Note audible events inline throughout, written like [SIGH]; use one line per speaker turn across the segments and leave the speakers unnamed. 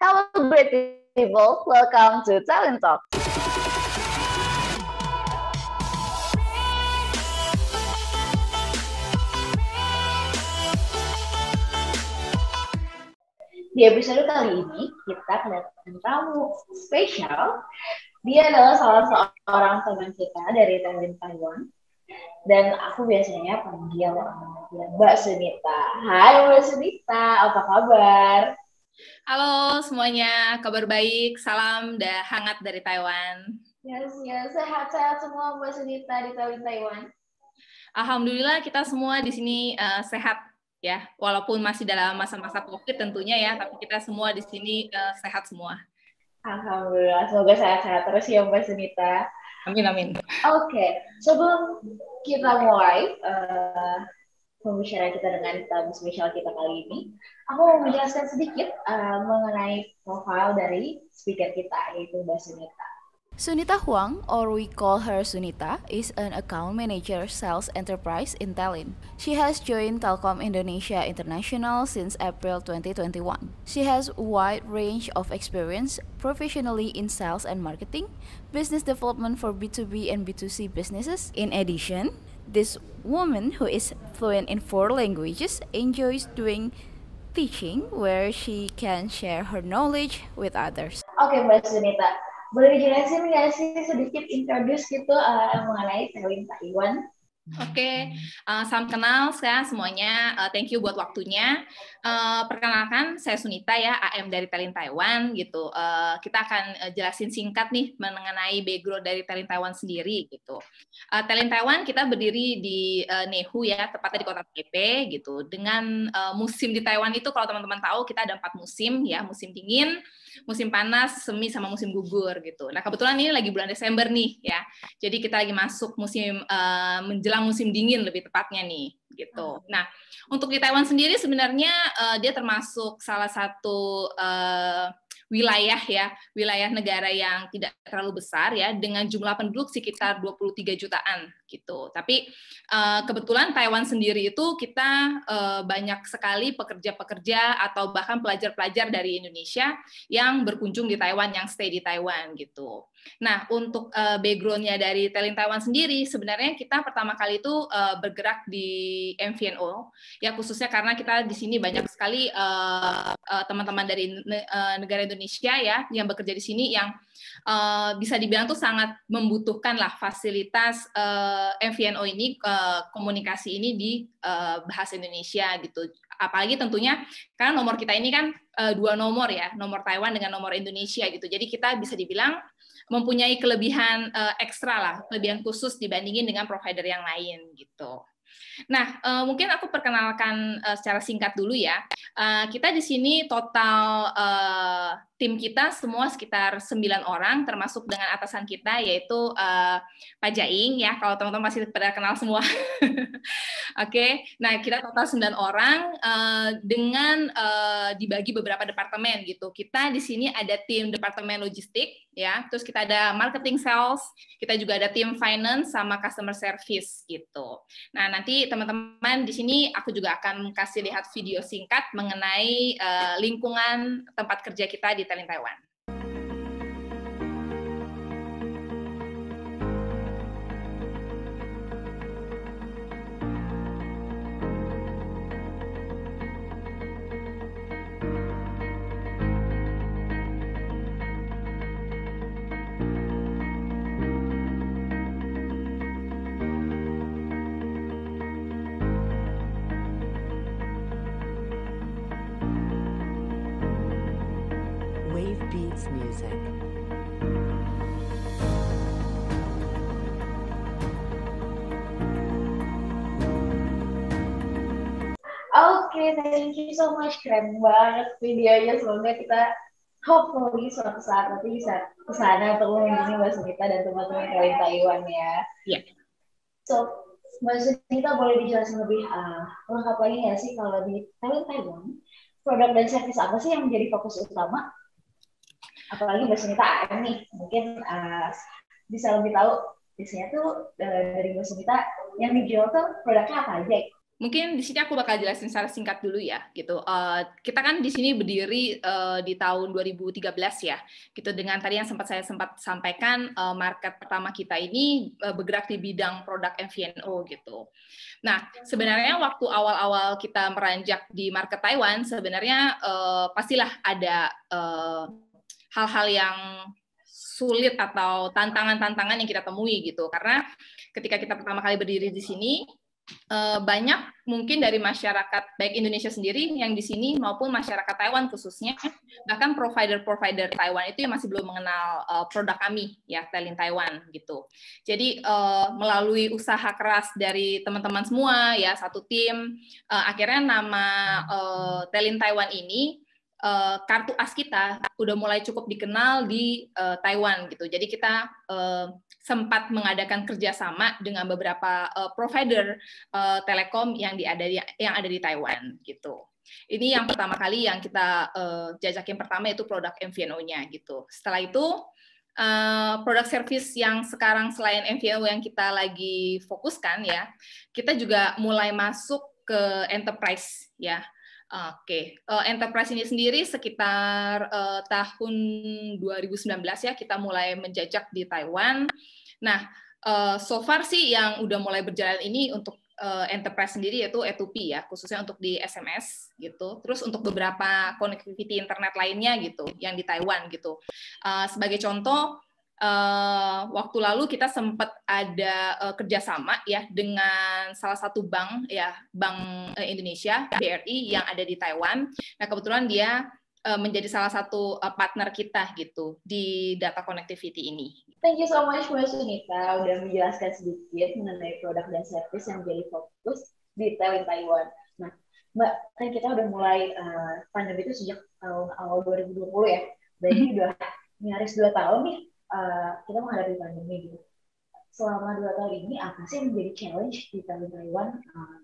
Hello great people, welcome to Talent Talk. Di episode kali ini kita kedatangan tamu spesial. Dia adalah salah seorang teman kita dari Talent Taiwan, dan aku biasanya panggil dia Mbak Sunita. Hai Mbak Sunita, apa kabar?
Halo semuanya, kabar baik, salam dah hangat dari Taiwan. Yes, yes,
sehat-sehat semua Mbak Sunita di Taiwan.
Alhamdulillah kita semua di sini uh, sehat ya, walaupun masih dalam masa-masa COVID tentunya ya, tapi kita semua di sini uh, sehat semua.
Alhamdulillah, semoga sehat-sehat terus ya Mbak Sunita. Amin, amin. Oke, okay. sebelum kita mulai, uh, pembicaraan kita dengan tamu eh, spesial kita kali ini. Aku mau menjelaskan sedikit uh, mengenai profil dari speaker kita, yaitu Mbak Sunita. Sunita Huang, or we call her Sunita, is an account manager sales enterprise in Tallinn. She has joined Telkom Indonesia International since April 2021. She has wide range of experience professionally in sales and marketing, business development for B2B and B2C businesses. In addition, this woman who is fluent in four languages enjoys doing teaching where she can share
her knowledge with others. okay, Mbak Sunita. Boleh dijelasin
nggak sih sedikit
introduce gitu uh, mengenai Selin Taiwan? Oke, okay. uh, eh, salam kenal saya semuanya. Uh, thank you buat waktunya. Uh, perkenalkan, saya Sunita ya, AM dari Talent Taiwan gitu. Uh, kita akan uh, jelasin singkat nih mengenai background dari Talent Taiwan sendiri gitu. Uh, Talent Taiwan kita berdiri di uh, Nehu ya, tepatnya di kota Taipei gitu. Dengan uh, musim di Taiwan itu kalau teman-teman tahu kita ada empat musim ya, musim dingin, musim panas, semi sama musim gugur gitu. Nah, kebetulan ini lagi bulan Desember nih ya. Jadi kita lagi masuk musim uh, menjelang musim dingin lebih tepatnya nih gitu. Hmm. Nah, untuk di Taiwan sendiri sebenarnya uh, dia termasuk salah satu uh, wilayah ya, wilayah negara yang tidak terlalu besar ya dengan jumlah penduduk sekitar 23 jutaan gitu. Tapi eh, kebetulan Taiwan sendiri itu kita eh, banyak sekali pekerja-pekerja atau bahkan pelajar-pelajar dari Indonesia yang berkunjung di Taiwan, yang stay di Taiwan gitu. Nah untuk uh, backgroundnya dari Telin Taiwan sendiri, sebenarnya kita pertama kali itu bergerak di MVNO, ya khususnya karena kita di sini banyak sekali teman-teman dari negara Indonesia ya yang bekerja di sini yang bisa dibilang tuh sangat membutuhkan lah fasilitas MVNO eh, ini eh, komunikasi ini di eh, bahasa Indonesia gitu. Apalagi tentunya karena nomor kita ini kan dua nomor ya, nomor Taiwan dengan nomor Indonesia gitu. Jadi kita bisa dibilang mempunyai kelebihan ekstra lah, kelebihan khusus dibandingin dengan provider yang lain gitu. Nah, mungkin aku perkenalkan secara singkat dulu ya. kita di sini total tim kita semua sekitar 9 orang termasuk dengan atasan kita yaitu uh, Pak Jaing ya kalau teman-teman masih pada kenal semua. [LAUGHS] Oke. okay. Nah, kita total 9 orang uh, dengan uh, dibagi beberapa departemen gitu. Kita di sini ada tim departemen logistik ya, terus kita ada marketing sales, kita juga ada tim finance sama customer service gitu. Nah, nanti teman-teman di sini aku juga akan kasih lihat video singkat mengenai uh, lingkungan tempat kerja kita di Digital in Taiwan.
jazz music. Oke, okay, thank you so much. Keren banget videonya. Semoga kita hopefully suatu saat nanti bisa ke sana untuk mengunjungi Mbak Sunita dan teman-teman kalian Taiwan ya. Iya. Yeah. So, Mbak Sunita boleh dijelasin lebih uh, lengkap lagi ya sih kalau di Taiwan, produk dan servis apa sih yang menjadi fokus utama apalagi Mbak Mita AM nih mungkin uh, bisa lebih tahu biasanya
tuh eh, dari bahasa Mita yang dijual tuh produknya apa aja mungkin di sini aku bakal jelasin secara singkat dulu ya gitu uh, kita kan di sini berdiri uh, di tahun 2013 ya gitu dengan tadi yang sempat saya sempat sampaikan uh, market pertama kita ini uh, bergerak di bidang produk MVNO gitu nah sebenarnya waktu awal-awal kita meranjak di market Taiwan sebenarnya uh, pastilah ada uh, hal-hal yang sulit atau tantangan-tantangan yang kita temui gitu. Karena ketika kita pertama kali berdiri di sini, eh, banyak mungkin dari masyarakat baik Indonesia sendiri yang di sini maupun masyarakat Taiwan khususnya bahkan provider-provider Taiwan itu yang masih belum mengenal eh, produk kami ya Telin Taiwan gitu. Jadi eh, melalui usaha keras dari teman-teman semua ya satu tim akhirnya nama Telin Taiwan ini Eh, kartu as kita udah mulai cukup dikenal di uh, Taiwan gitu. Jadi kita uh, sempat mengadakan kerjasama dengan beberapa uh, provider uh, telekom yang ada di, yang ada di Taiwan gitu. Ini yang pertama kali yang kita uh, jajakin pertama itu produk MVNO-nya gitu. Setelah itu Uh, produk service yang sekarang selain MVNO yang kita lagi fokuskan ya, kita juga mulai masuk ke enterprise ya. Oke, okay. uh, eh, enterprise ini sendiri sekitar uh, tahun 2019 ya kita mulai menjajak di Taiwan. Nah, uh, so far sih yang udah mulai berjalan ini untuk uh, enterprise sendiri yaitu E2P ya, khususnya untuk di SMS gitu. Terus untuk beberapa connectivity internet lainnya gitu yang di Taiwan gitu. Uh, sebagai contoh Eh, waktu lalu kita sempat ada uh, kerjasama ya dengan salah satu bank ya bank uh, Indonesia BRI yang ada di Taiwan. Nah kebetulan dia menjadi salah satu partner kita gitu di data connectivity ini. Thank you so much Mbak Sunita udah menjelaskan sedikit mengenai produk dan service yang jadi fokus di Taiwan.
Nah Mbak kan kita udah mulai uh, pandemi itu sejak tahun awal 2020 ya. Berarti mm -hmm. udah nyaris dua tahun nih Eh, kita menghadapi pandemi gitu. Selama dua tahun ini apa sih yang menjadi challenge di tahun Taiwan uh,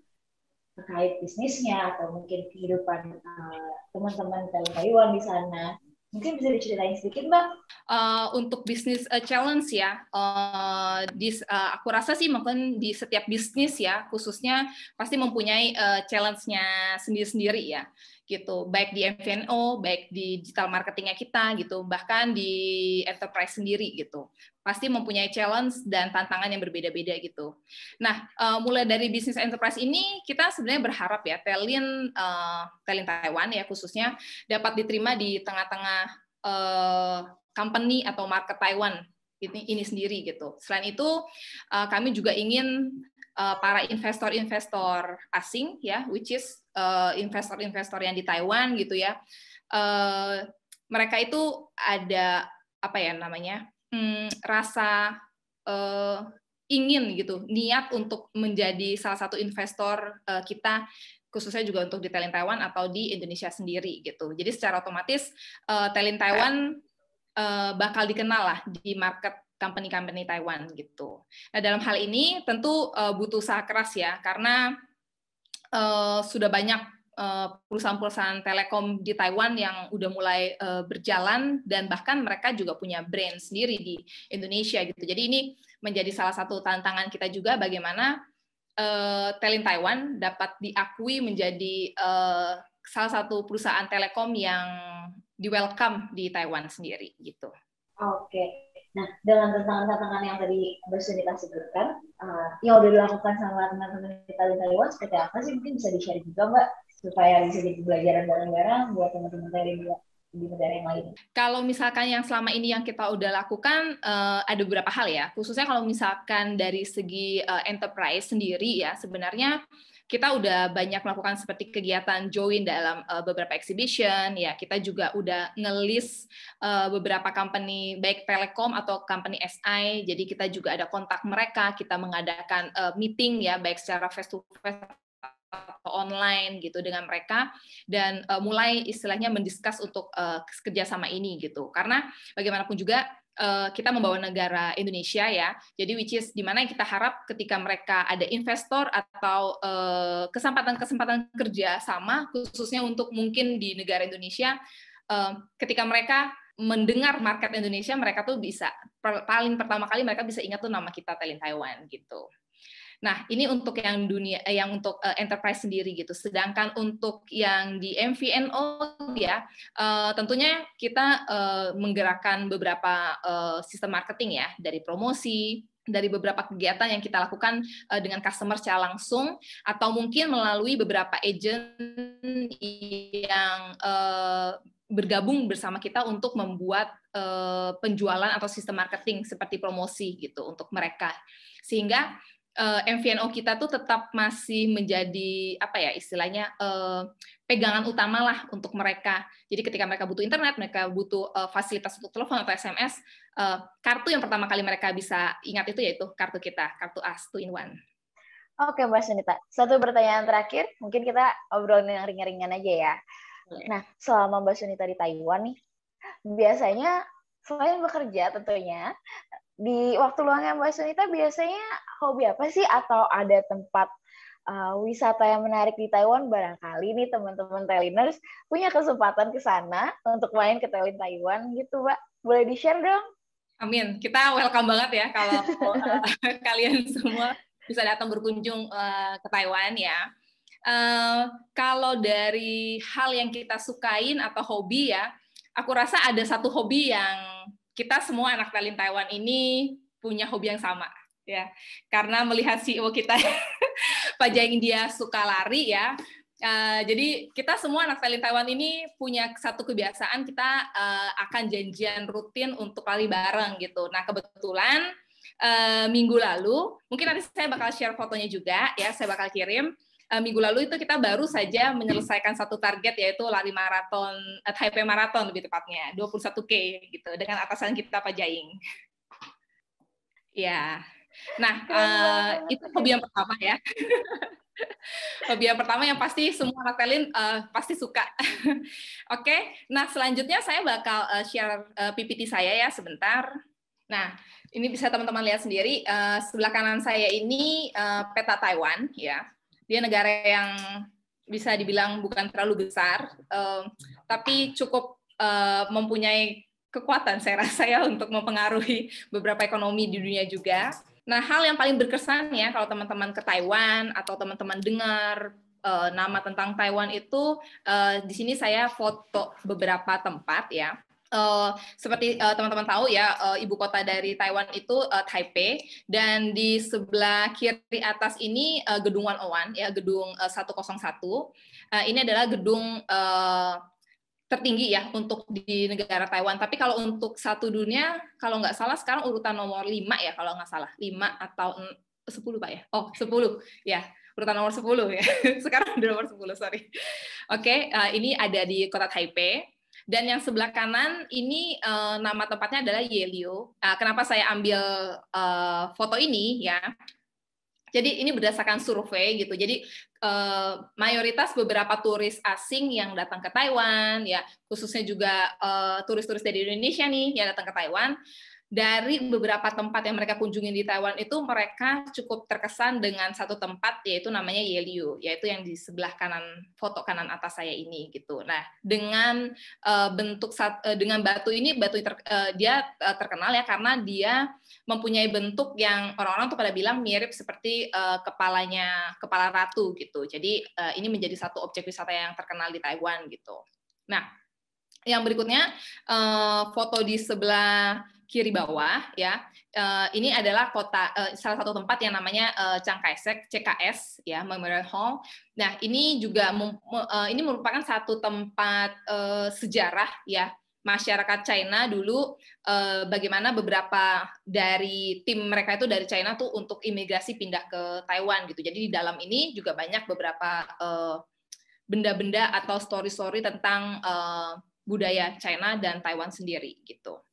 terkait bisnisnya atau mungkin kehidupan uh, teman-teman dari Taiwan di sana?
Mungkin bisa diceritain sedikit, Mbak? Uh, untuk bisnis uh, challenge ya, uh, di, uh, aku rasa sih mungkin di setiap bisnis ya, khususnya pasti mempunyai uh, challenge-nya sendiri-sendiri ya gitu baik di MVNO baik di digital marketingnya kita gitu bahkan di enterprise sendiri gitu pasti mempunyai challenge dan tantangan yang berbeda-beda gitu nah uh, mulai dari bisnis enterprise ini kita sebenarnya berharap ya Telin uh, eh, Telin Taiwan ya khususnya dapat diterima di tengah-tengah uh, company atau market Taiwan ini, ini sendiri gitu. Selain itu, uh, kami juga ingin Eh, para investor-investor asing ya, which is eh, investor-investor yang di Taiwan gitu ya. Eh, mereka itu ada apa ya namanya? Hmm, rasa ingin gitu, niat untuk menjadi salah satu investor kita khususnya juga untuk di Telin Taiwan atau di Indonesia sendiri gitu. Jadi secara otomatis uh, Telin Taiwan bakal dikenal lah di market company-company Taiwan gitu. Nah, dalam hal ini tentu uh, butuh usaha keras ya karena uh, sudah banyak eh, perusahaan-perusahaan telekom di Taiwan yang udah mulai uh, berjalan dan bahkan mereka juga punya brand sendiri di Indonesia gitu. Jadi ini menjadi salah satu tantangan kita juga bagaimana uh, Telin Taiwan dapat diakui menjadi uh, salah satu perusahaan telekom yang di welcome di Taiwan sendiri gitu.
Oke. Okay. Nah, dengan tantangan-tantangan yang tadi Mbak Sunita sebutkan, uh, yang udah dilakukan sama teman-teman kita di Taiwan seperti apa sih? Mungkin bisa di-share juga Mbak, supaya bisa jadi pelajaran bareng-bareng buat teman-teman dari di negara yang lain.
Kalau misalkan yang selama ini yang kita udah lakukan uh, ada beberapa hal ya, khususnya kalau misalkan dari segi uh, enterprise sendiri ya sebenarnya uh, kita udah banyak melakukan seperti kegiatan join dalam uh, beberapa exhibition ya kita juga udah ngelis uh, eh, beberapa company baik telekom atau company SI jadi kita juga ada kontak mereka kita mengadakan uh, meeting ya baik secara face to face online gitu dengan mereka dan uh, mulai istilahnya mendiskus untuk uh, kerjasama ini gitu karena bagaimanapun juga Eh, kita membawa negara Indonesia ya. Jadi which is di mana kita harap ketika mereka ada investor atau eh, kesempatan-kesempatan uh, kerja sama khususnya untuk mungkin di negara Indonesia uh, ketika mereka mendengar market Indonesia mereka tuh bisa paling pertama kali mereka bisa ingat tuh nama kita Talent Taiwan gitu. Nah, ini untuk yang dunia eh, yang untuk uh, enterprise sendiri gitu. Sedangkan untuk yang di MVNO ya, uh, tentunya kita uh, menggerakkan beberapa uh, sistem marketing ya, dari promosi, dari beberapa kegiatan yang kita lakukan dengan customer secara langsung atau mungkin melalui beberapa agent yang bergabung bersama kita untuk membuat penjualan atau sistem marketing seperti promosi gitu untuk mereka sehingga uh, eh, MVNO kita tuh tetap masih menjadi apa ya istilahnya uh, pegangan utama lah untuk mereka. Jadi ketika mereka butuh internet, mereka butuh uh, fasilitas untuk telepon atau SMS, uh, kartu yang pertama kali mereka bisa ingat itu yaitu kartu kita, kartu AS two in one.
Oke, Mbak Sunita. Satu pertanyaan terakhir, mungkin kita obrolin yang ringan-ringan aja ya. Nah, selama Mbak Sunita di Taiwan nih, biasanya selain bekerja tentunya, di waktu luangnya Mbak Sunita biasanya hobi apa sih atau ada tempat uh, wisata yang menarik di Taiwan barangkali nih teman-teman Tailiners punya kesempatan ke sana untuk main ke Telin
Taiwan gitu Mbak. Boleh di-share dong? Amin. Kita welcome banget ya kalau eh, [LAUGHS] kalian semua bisa datang berkunjung uh, ke Taiwan ya. Uh, kalau dari hal yang kita sukain atau hobi ya, aku rasa ada satu hobi yang kita semua anak talent Taiwan ini punya hobi yang sama ya karena melihat CEO kita [LAUGHS] Pak Jaing dia suka lari ya Uh, jadi kita semua anak talent Taiwan ini punya satu kebiasaan kita uh, akan janjian rutin untuk lari bareng gitu. Nah kebetulan uh, minggu lalu mungkin nanti saya bakal share fotonya juga ya, saya bakal kirim uh, minggu lalu itu kita baru saja menyelesaikan satu target yaitu lari maraton uh, Taipei maraton lebih tepatnya 21k gitu dengan atasan kita Pak Jaing. ya. Nah, uh, itu hobi yang pertama ya. [LAUGHS] hobi yang pertama yang pasti semua anak talent uh, pasti suka. [LAUGHS] Oke. okay? Nah, selanjutnya saya bakal uh, share uh, PPT saya ya sebentar. Nah, ini bisa teman-teman lihat sendiri uh, sebelah kanan saya ini uh, peta Taiwan ya dia negara yang bisa dibilang bukan terlalu besar, um, tapi cukup uh, mempunyai kekuatan saya rasa ya untuk mempengaruhi beberapa ekonomi di dunia juga. Nah, hal yang paling berkesan ya kalau teman-teman ke Taiwan atau teman-teman dengar uh, nama tentang Taiwan itu uh, di sini saya foto beberapa tempat ya. Uh, seperti teman eh, teman-teman tahu ya, uh, ibu kota dari Taiwan itu uh, Taipei dan di sebelah kiri atas ini uh, gedung One ya gedung uh, 101. Uh, ini adalah gedung uh, tertinggi ya untuk di negara Taiwan. Tapi kalau untuk satu dunia kalau nggak salah sekarang urutan nomor 5 ya kalau nggak salah. 5 atau 10 Pak ya. Oh, 10 ya. Urutan nomor 10 ya. [LAUGHS] sekarang udah nomor 10, sorry. Oke, okay, uh, ini ada di kota Taipei dan yang sebelah kanan ini uh, nama tempatnya adalah Yelio. Uh, kenapa saya ambil uh, foto ini ya? Jadi ini berdasarkan survei gitu. Jadi uh, mayoritas beberapa turis asing yang datang ke Taiwan ya, khususnya juga turis-turis uh, dari Indonesia nih yang datang ke Taiwan dari beberapa tempat yang mereka kunjungi di Taiwan itu mereka cukup terkesan dengan satu tempat yaitu namanya Yeliu, yaitu yang di sebelah kanan foto kanan atas saya ini gitu. Nah, dengan uh, bentuk sat, uh, dengan batu ini batu ter, uh, dia uh, terkenal ya karena dia mempunyai bentuk yang orang-orang tuh pada bilang mirip seperti uh, kepalanya kepala ratu gitu. Jadi uh, ini menjadi satu objek wisata yang terkenal di Taiwan gitu. Nah, yang berikutnya foto di sebelah kiri bawah ya. Uh, ini adalah kota uh, salah satu tempat yang namanya uh, eh, Chiang Kai-shek CKS ya Memorial Hall. Nah, ini juga uh, ini merupakan satu tempat uh, sejarah ya masyarakat China dulu uh, bagaimana beberapa dari tim mereka itu dari China tuh untuk imigrasi pindah ke Taiwan gitu. Jadi di dalam ini juga banyak beberapa benda-benda uh, atau story-story tentang uh, budaya China dan Taiwan sendiri gitu.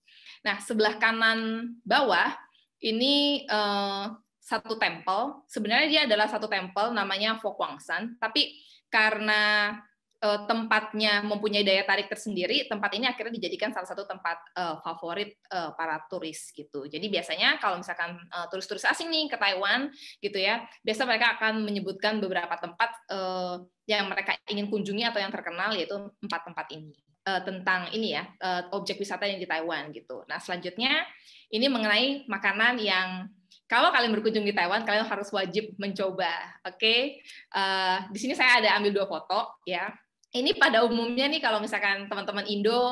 Nah, sebelah kanan bawah ini uh, satu tempel. Sebenarnya dia adalah satu tempel namanya Fokwangsan, tapi karena uh, tempatnya mempunyai daya tarik tersendiri, tempat ini akhirnya dijadikan salah satu tempat uh, favorit uh, para turis gitu. Jadi biasanya kalau misalkan turis-turis asing nih ke Taiwan gitu ya, biasa mereka akan menyebutkan beberapa tempat yang mereka ingin kunjungi atau yang terkenal yaitu empat tempat ini Eh, tentang ini ya eh, objek wisata yang di Taiwan gitu. Nah selanjutnya ini mengenai makanan yang kalau kalian berkunjung di Taiwan kalian harus wajib mencoba. Oke, okay? uh, eh, di sini saya ada ambil dua foto ya. Ini pada umumnya nih kalau misalkan teman-teman Indo uh,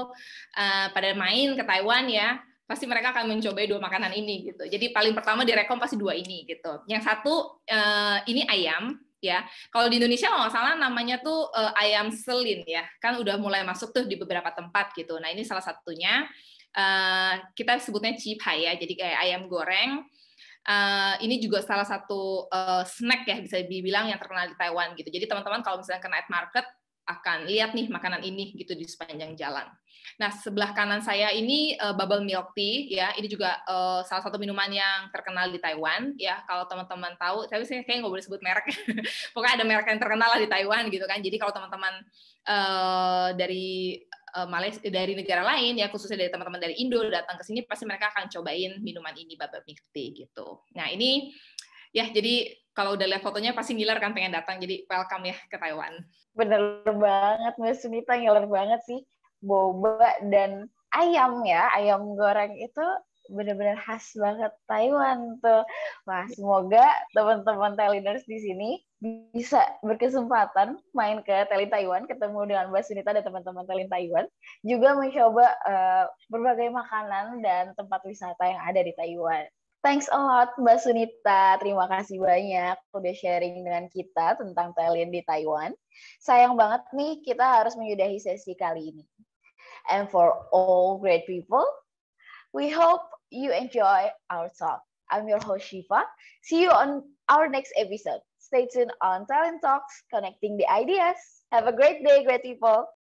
pada main ke Taiwan ya, pasti mereka akan mencoba dua makanan ini gitu. Jadi paling pertama direkom pasti dua ini gitu. Yang satu uh, ini ayam ya. Kalau di Indonesia kalau nggak salah namanya tuh uh, ayam selin ya, kan udah mulai masuk tuh di beberapa tempat gitu. Nah ini salah satunya uh, kita sebutnya cipai ya, jadi kayak ayam goreng. Uh, ini juga salah satu uh, snack ya bisa dibilang yang terkenal di Taiwan gitu. Jadi teman-teman kalau misalnya ke night market akan lihat nih makanan ini gitu di sepanjang jalan. Nah, sebelah kanan saya ini uh, bubble milk tea ya. Ini juga uh, salah satu minuman yang terkenal di Taiwan ya. Kalau teman-teman tahu, tapi saya kayaknya nggak boleh sebut merek. [LAUGHS] Pokoknya ada merek yang terkenal lah di Taiwan gitu kan. Jadi kalau teman-teman uh, dari Malaysia dari negara lain ya khususnya dari teman-teman dari Indo datang ke sini pasti mereka akan cobain minuman ini bubble milk tea gitu. Nah, ini ya jadi kalau udah lihat fotonya pasti ngiler kan pengen datang. Jadi welcome ya ke Taiwan.
Bener banget Mbak Sunita, ngiler banget sih. Boba dan ayam ya, ayam goreng itu bener-bener khas banget Taiwan tuh. Wah, semoga teman-teman Teliners di sini bisa berkesempatan main ke Telin Taiwan, ketemu dengan Mbak Sunita dan teman-teman Telin Taiwan, juga mencoba uh, berbagai makanan dan tempat wisata yang ada di Taiwan. Thanks a lot Mbak Sunita. Terima kasih banyak udah sharing dengan kita tentang Thailand di Taiwan. Sayang banget nih kita harus menyudahi sesi kali ini. And for all great people, we hope you enjoy our talk. I'm your host Shiva. See you on our next episode. Stay tuned on Talent Talks, connecting the ideas. Have a great day, great people.